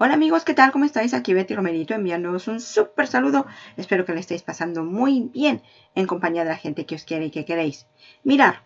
Hola amigos, ¿qué tal? ¿Cómo estáis? Aquí Betty Romerito enviándoos un súper saludo. Espero que le estéis pasando muy bien en compañía de la gente que os quiere y que queréis. Mirar.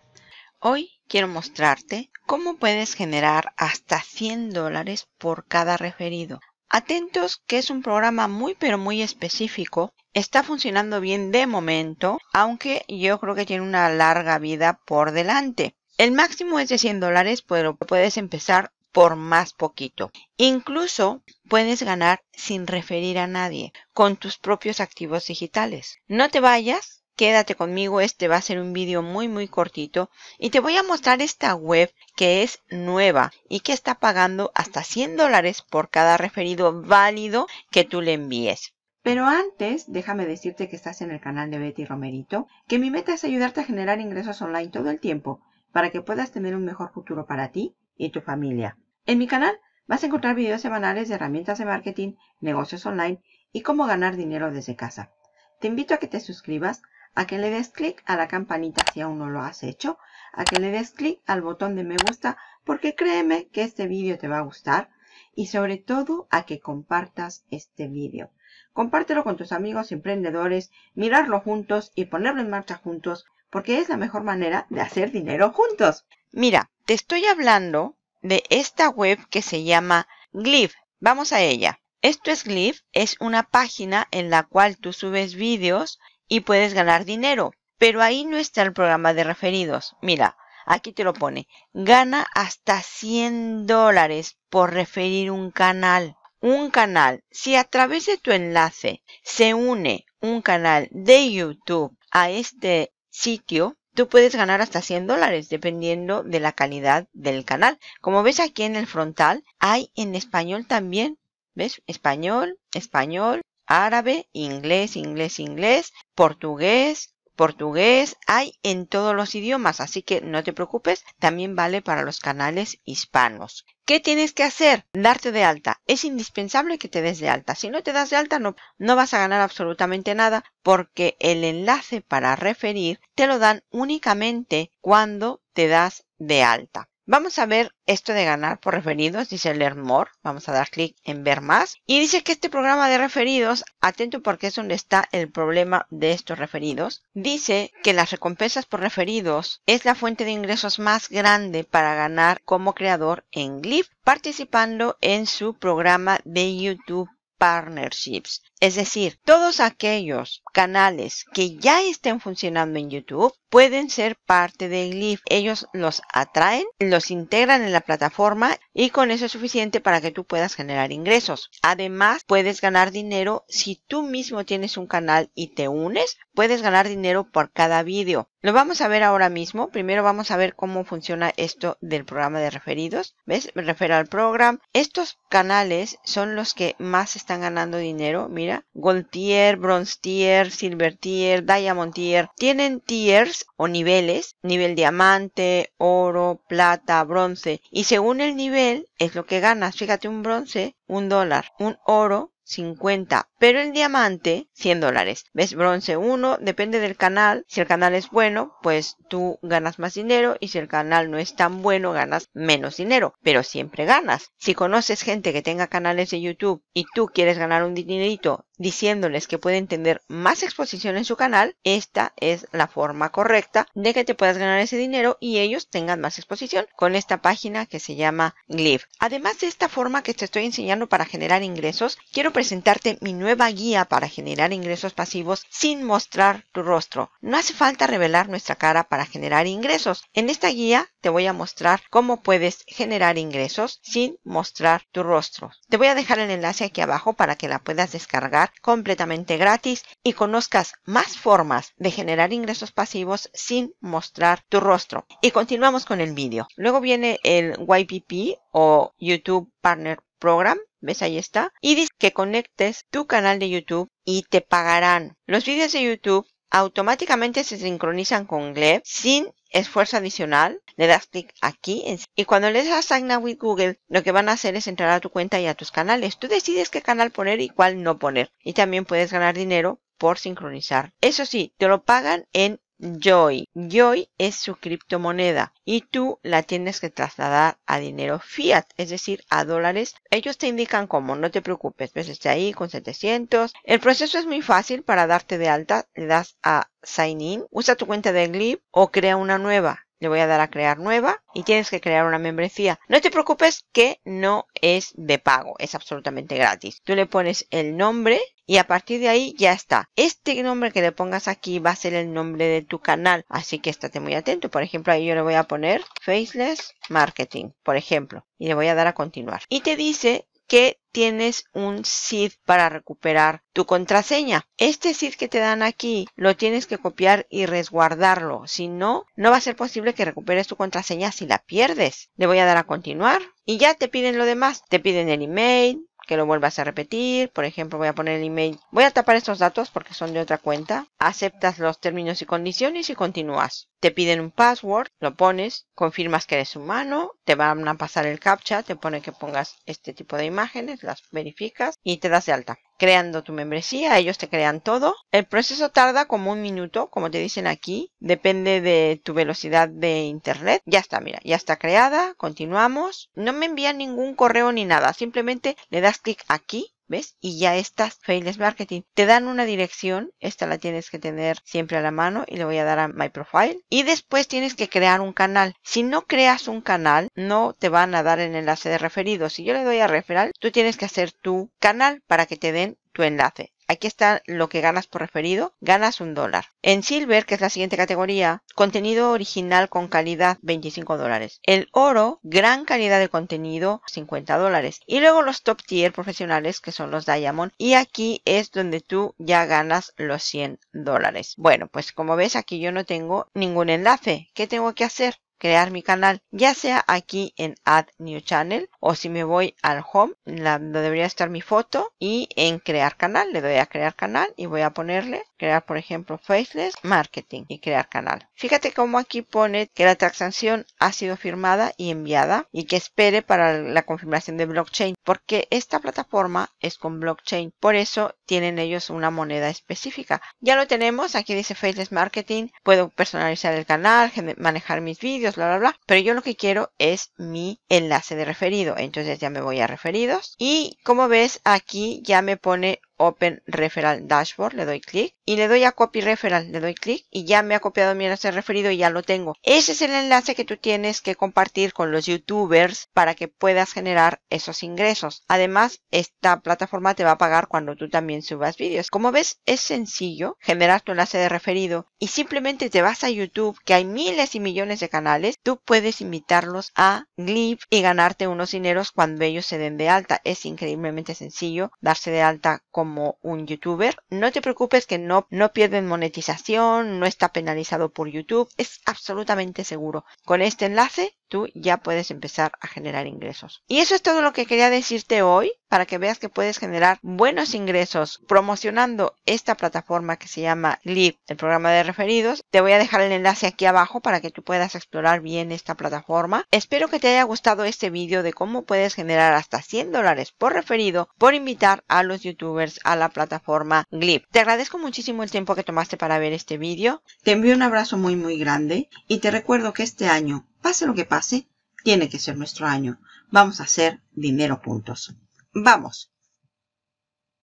Hoy quiero mostrarte cómo puedes generar hasta 100 dólares por cada referido. Atentos que es un programa muy pero muy específico. Está funcionando bien de momento, aunque yo creo que tiene una larga vida por delante. El máximo es de 100 dólares, pero puedes empezar por más poquito. Incluso puedes ganar sin referir a nadie con tus propios activos digitales. No te vayas, quédate conmigo, este va a ser un vídeo muy muy cortito y te voy a mostrar esta web que es nueva y que está pagando hasta 100 dólares por cada referido válido que tú le envíes. Pero antes, déjame decirte que estás en el canal de Betty Romerito, que mi meta es ayudarte a generar ingresos online todo el tiempo para que puedas tener un mejor futuro para ti y tu familia. En mi canal vas a encontrar videos semanales de herramientas de marketing, negocios online y cómo ganar dinero desde casa. Te invito a que te suscribas, a que le des clic a la campanita si aún no lo has hecho, a que le des clic al botón de me gusta porque créeme que este vídeo te va a gustar y sobre todo a que compartas este vídeo. Compártelo con tus amigos emprendedores, mirarlo juntos y ponerlo en marcha juntos porque es la mejor manera de hacer dinero juntos. Mira, te estoy hablando de esta web que se llama Glyph Vamos a ella. Esto es Glyph es una página en la cual tú subes vídeos y puedes ganar dinero, pero ahí no está el programa de referidos. Mira, aquí te lo pone. Gana hasta 100 dólares por referir un canal. Un canal, si a través de tu enlace se une un canal de YouTube a este sitio, tú puedes ganar hasta 100 dólares dependiendo de la calidad del canal. Como ves aquí en el frontal, hay en español también, ¿ves? Español, español, árabe, inglés, inglés, inglés, portugués, portugués, hay en todos los idiomas, así que no te preocupes, también vale para los canales hispanos. ¿Qué tienes que hacer? Darte de alta. Es indispensable que te des de alta. Si no te das de alta no, no vas a ganar absolutamente nada porque el enlace para referir te lo dan únicamente cuando te das de alta. Vamos a ver esto de ganar por referidos, dice Learn More. Vamos a dar clic en ver más. Y dice que este programa de referidos, atento porque es donde está el problema de estos referidos, dice que las recompensas por referidos es la fuente de ingresos más grande para ganar como creador en Glyph participando en su programa de YouTube partnerships. Es decir, todos aquellos canales que ya estén funcionando en YouTube pueden ser parte de Glyph. Ellos los atraen, los integran en la plataforma y con eso es suficiente para que tú puedas generar ingresos. Además, puedes ganar dinero si tú mismo tienes un canal y te unes, puedes ganar dinero por cada vídeo. Lo vamos a ver ahora mismo. Primero vamos a ver cómo funciona esto del programa de referidos. ¿Ves? al Program. Estos canales son los que más están ganando dinero. Mira, Gold Tier, Bronze Tier, Silver Tier, Diamond Tier. Tienen tiers o niveles, nivel diamante, oro, plata, bronce, y según el nivel es lo que ganas. Fíjate, un bronce, un dólar, un oro, 50, pero el diamante 100 dólares. ¿Ves? Bronce 1, depende del canal. Si el canal es bueno, pues tú ganas más dinero y si el canal no es tan bueno, ganas menos dinero, pero siempre ganas. Si conoces gente que tenga canales de YouTube y tú quieres ganar un dinerito diciéndoles que pueden tener más exposición en su canal, esta es la forma correcta de que te puedas ganar ese dinero y ellos tengan más exposición con esta página que se llama Glyph. Además de esta forma que te estoy enseñando para generar ingresos, quiero presentarte mi nueva guía para generar ingresos pasivos sin mostrar tu rostro. No hace falta revelar nuestra cara para generar ingresos. En esta guía te voy a mostrar cómo puedes generar ingresos sin mostrar tu rostro. Te voy a dejar el enlace aquí abajo para que la puedas descargar completamente gratis y conozcas más formas de generar ingresos pasivos sin mostrar tu rostro. Y continuamos con el vídeo. Luego viene el YPP o YouTube Partner Program. ¿Ves? Ahí está. Y dice que conectes tu canal de YouTube y te pagarán. Los vídeos de YouTube automáticamente se sincronizan con Gleb sin esfuerzo adicional. Le das clic aquí y cuando le das Sign Up with Google, lo que van a hacer es entrar a tu cuenta y a tus canales. Tú decides qué canal poner y cuál no poner. Y también puedes ganar dinero por sincronizar. Eso sí, te lo pagan en Joy. Joy es su criptomoneda y tú la tienes que trasladar a dinero fiat, es decir, a dólares. Ellos te indican cómo, no te preocupes, ves pues este ahí con 700. El proceso es muy fácil para darte de alta, le das a sign in, usa tu cuenta de Glib o crea una nueva. Le voy a dar a crear nueva y tienes que crear una membresía. No te preocupes que no es de pago, es absolutamente gratis. Tú le pones el nombre y a partir de ahí ya está. Este nombre que le pongas aquí va a ser el nombre de tu canal, así que estate muy atento. Por ejemplo, ahí yo le voy a poner Faceless Marketing, por ejemplo, y le voy a dar a continuar. Y te dice que tienes un SID para recuperar tu contraseña. Este SID que te dan aquí lo tienes que copiar y resguardarlo. Si no, no va a ser posible que recuperes tu contraseña si la pierdes. Le voy a dar a continuar y ya te piden lo demás. Te piden el email, que lo vuelvas a repetir. Por ejemplo, voy a poner el email. Voy a tapar estos datos porque son de otra cuenta. Aceptas los términos y condiciones y continúas. Te piden un password, lo pones, confirmas que eres humano, te van a pasar el captcha, te pone que pongas este tipo de imágenes, las verificas y te das de alta creando tu membresía, ellos te crean todo. El proceso tarda como un minuto, como te dicen aquí, depende de tu velocidad de internet. Ya está, mira, ya está creada, continuamos. No me envían ningún correo ni nada, simplemente le das clic aquí ¿Ves? Y ya estás, Fails Marketing. Te dan una dirección, esta la tienes que tener siempre a la mano y le voy a dar a My Profile. Y después tienes que crear un canal. Si no creas un canal, no te van a dar el enlace de referido. Si yo le doy a referral, tú tienes que hacer tu canal para que te den tu enlace. Aquí está lo que ganas por referido, ganas un dólar. En silver, que es la siguiente categoría, contenido original con calidad 25 dólares. El oro, gran calidad de contenido 50 dólares. Y luego los top tier profesionales, que son los diamond. Y aquí es donde tú ya ganas los 100 dólares. Bueno, pues como ves aquí yo no tengo ningún enlace. ¿Qué tengo que hacer? crear mi canal, ya sea aquí en Add New Channel o si me voy al Home, la, donde debería estar mi foto y en Crear Canal, le doy a Crear Canal y voy a ponerle, crear por ejemplo Faceless Marketing y Crear Canal. Fíjate cómo aquí pone que la transacción ha sido firmada y enviada y que espere para la confirmación de blockchain, porque esta plataforma es con blockchain, por eso tienen ellos una moneda específica. Ya lo tenemos, aquí dice Faceless Marketing, puedo personalizar el canal, manejar mis vídeos, bla, bla, bla. Pero yo lo que quiero es mi enlace de referido. Entonces ya me voy a referidos. Y como ves, aquí ya me pone Open Referral Dashboard, le doy clic y le doy a Copy Referral, le doy clic y ya me ha copiado mi enlace referido y ya lo tengo. Ese es el enlace que tú tienes que compartir con los youtubers para que puedas generar esos ingresos. Además, esta plataforma te va a pagar cuando tú también subas vídeos. Como ves, es sencillo generar tu enlace de referido y simplemente te vas a YouTube, que hay miles y millones de canales, tú puedes invitarlos a Glip y ganarte unos dineros cuando ellos se den de alta. Es increíblemente sencillo darse de alta con como un youtuber, no te preocupes que no, no pierden monetización, no está penalizado por YouTube, es absolutamente seguro. Con este enlace tú ya puedes empezar a generar ingresos. Y eso es todo lo que quería decirte hoy para que veas que puedes generar buenos ingresos promocionando esta plataforma que se llama Glib, el programa de referidos. Te voy a dejar el enlace aquí abajo para que tú puedas explorar bien esta plataforma. Espero que te haya gustado este vídeo de cómo puedes generar hasta 100 dólares por referido por invitar a los youtubers a la plataforma Glip. Te agradezco muchísimo el tiempo que tomaste para ver este vídeo. Te envío un abrazo muy muy grande y te recuerdo que este año Pase lo que pase, tiene que ser nuestro año. Vamos a hacer dinero puntos. Vamos.